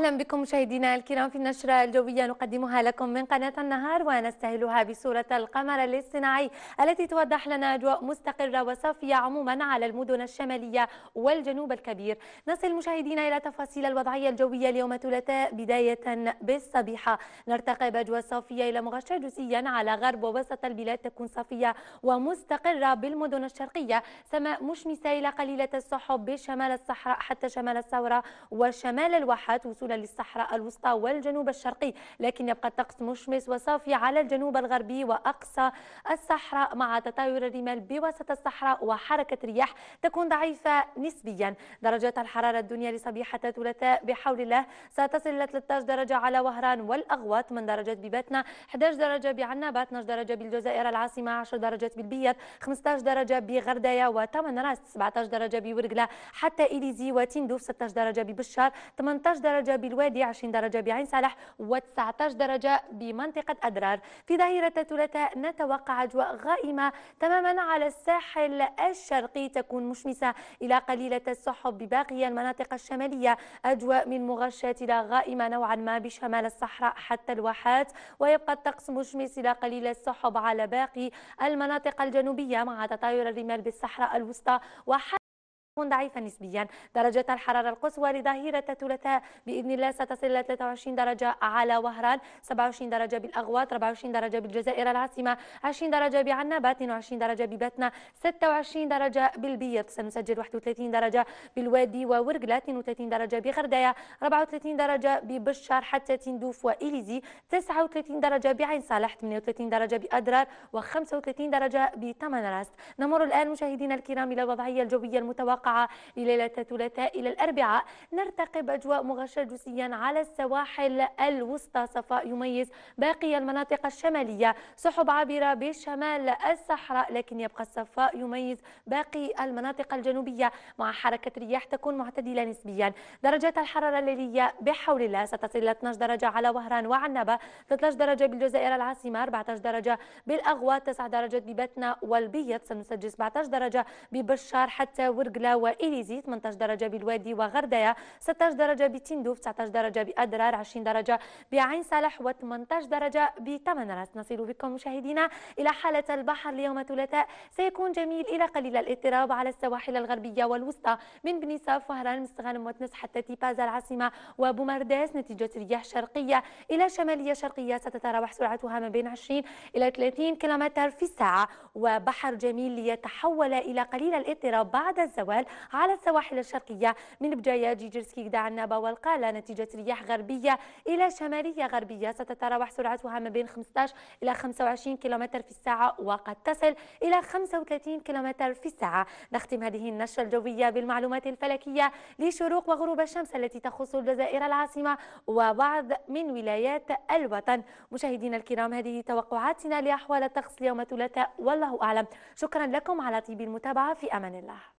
اهلا بكم مشاهدينا الكرام في النشره الجويه نقدمها لكم من قناه النهار ونستهلها بصوره القمر الاصطناعي التي توضح لنا اجواء مستقره وصافيه عموما على المدن الشماليه والجنوب الكبير. نصل مشاهدينا الى تفاصيل الوضعيه الجويه اليوم الثلاثاء بدايه بالصبيحه نرتقي باجواء صافيه الى مغشى جزئيا على غرب ووسط البلاد تكون صافيه ومستقره بالمدن الشرقيه سماء مشمسه الى قليله السحب بشمال الصحراء حتى شمال الثوره وشمال الواحات وصولا للصحراء الوسطى والجنوب الشرقي لكن يبقى الطقس مشمس وصافي على الجنوب الغربي وأقصى الصحراء مع تطاير الرمال بوسط الصحراء وحركة رياح تكون ضعيفة نسبيا درجات الحرارة الدنيا لصبيحة الثلاثاء بحول الله ستصل إلى 13 درجة على وهران والأغواط من درجات بباتنا 11 درجة بعنابة 12 درجة بالجزائر العاصمة 10 درجات بالبيض 15 درجة بغردايا وتمن راس 17 درجة بورقلة حتى إليزي وتندوف 16 درجة ببشار 18 درجة درجة بالوادي 20 درجة بعين سالح و19 درجة بمنطقة أدرار في ظهيرة الثلاثاء نتوقع أجواء غائمة تماما على الساحل الشرقي تكون مشمسة إلى قليلة السحب بباقي المناطق الشمالية أجواء من مغشاة إلى غائمة نوعا ما بشمال الصحراء حتى الواحات ويبقى الطقس مشمس إلى قليل السحب على باقي المناطق الجنوبية مع تطاير الرمال بالصحراء الوسطى وحتى تكون ضعيفة نسبيا درجة الحرارة القصوى لظهيرة الثلاثاء بإذن الله ستصل إلى 23 درجة على وهران 27 درجة بالأغواط 24 درجة بالجزائر العاصمة 20 درجة بعنابة 22 درجة بباتنا 26 درجة بالبيض سنسجل 31 درجة بالوادي وورقلة 32 درجة بغردايا 34 درجة ببشار حتى تندوف وإليزي 39 درجة بعين صالح 38 درجة بأدرار و35 درجة بتمنراست نمر الآن مشاهدينا الكرام إلى الوضعية الجوية المتوقعة الواقعة لليلة الثلاثاء إلى الأربعاء نرتقب أجواء مغشاة جزئيا على السواحل الوسطى صفاء يميز باقي المناطق الشمالية سحب عابرة بالشمال الصحراء لكن يبقى الصفاء يميز باقي المناطق الجنوبية مع حركة رياح تكون معتدلة نسبيا درجات الحرارة الليلية بحول الله ستصل إلى 12 درجة على وهران وعنبة 13 درجة بالجزائر العاصمة 14 درجة بالأغوات 9 درجات ببتنا والبيض سنسجل 17 درجة ببشار حتى ورقلة وإليزي وإليزيت 18 درجة بالوادي وغردية 16 درجة بتندوف 19 درجة بأدرار 20 درجة بعين صالح و18 درجة بتمن نصل بكم مشاهدينا إلى حالة البحر اليوم الثلاثاء سيكون جميل إلى قليل الاضطراب على السواحل الغربية والوسطى من صاف وهران مستغانم وتنس حتى تيبازا العاصمة وبومرداس نتيجة رياح شرقية إلى شمالية شرقية ستتراوح سرعتها ما بين 20 إلى 30 كيلومتر في الساعة وبحر جميل ليتحول إلى قليل الاضطراب بعد الزوال الجبال على السواحل الشرقية من بجاية جيجرسكي قداع عنابه والقالة نتيجة رياح غربية إلى شمالية غربية ستتراوح سرعتها ما بين 15 إلى 25 كم في الساعة وقد تصل إلى 35 كم في الساعة نختم هذه النشرة الجوية بالمعلومات الفلكية لشروق وغروب الشمس التي تخص الجزائر العاصمة وبعض من ولايات الوطن مشاهدينا الكرام هذه توقعاتنا لأحوال الطقس اليوم الثلاثاء والله أعلم شكرا لكم على طيب المتابعة في أمان الله